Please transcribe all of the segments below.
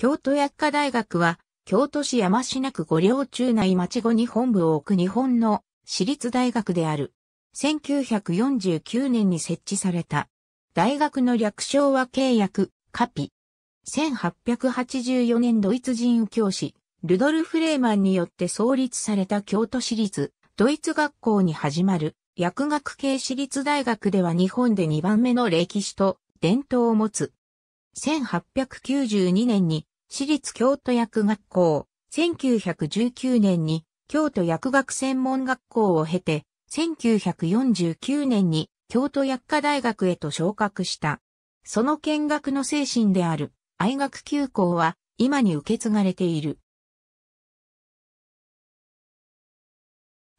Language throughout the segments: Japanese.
京都薬科大学は、京都市山科区五稜中内町後に本部を置く日本の私立大学である。1949年に設置された。大学の略称は契約、カピ。1884年ドイツ人教師、ルドルフ・レーマンによって創立された京都市立、ドイツ学校に始まる、薬学系私立大学では日本で2番目の歴史と伝統を持つ。1892年に私立京都薬学校、1919年に京都薬学専門学校を経て、1949年に京都薬科大学へと昇格した。その見学の精神である愛学休校は今に受け継がれている。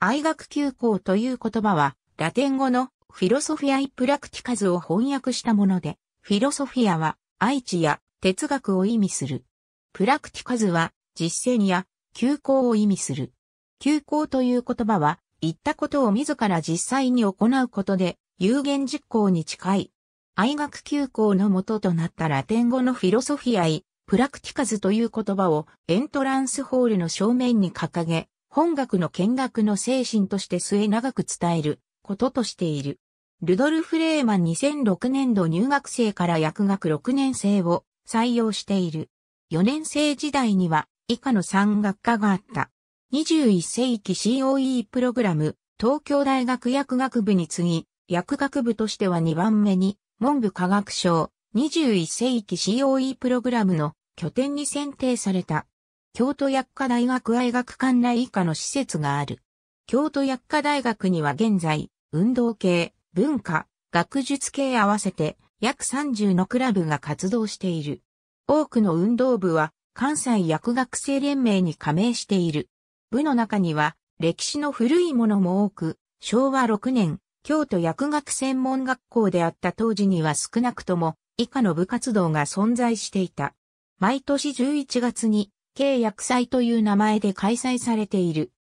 愛学休校という言葉はラテン語のフィロソフィア・イ・プラクティカズを翻訳したもので、フィロソフィアは愛知や哲学を意味する。プラクティカズは実践や休校を意味する。休校という言葉は、言ったことを自ら実際に行うことで、有言実行に近い。愛学休校の元となったラテン語のフィロソフィアイ、プラクティカズという言葉をエントランスホールの正面に掲げ、本学の見学の精神として末長く伝えることとしている。ルドルフ・レーマン2006年度入学生から薬学6年生を採用している。4年生時代には以下の3学科があった。21世紀 COE プログラム、東京大学薬学部に次ぎ、薬学部としては2番目に、文部科学省、21世紀 COE プログラムの拠点に選定された。京都薬科大学愛学館内以下の施設がある。京都薬科大学には現在、運動系、文化、学術系合わせて約30のクラブが活動している。多くの運動部は関西薬学生連盟に加盟している。部の中には歴史の古いものも多く、昭和6年、京都薬学専門学校であった当時には少なくとも以下の部活動が存在していた。毎年11月に、契約祭という名前で開催されている。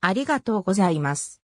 ありがとうございます。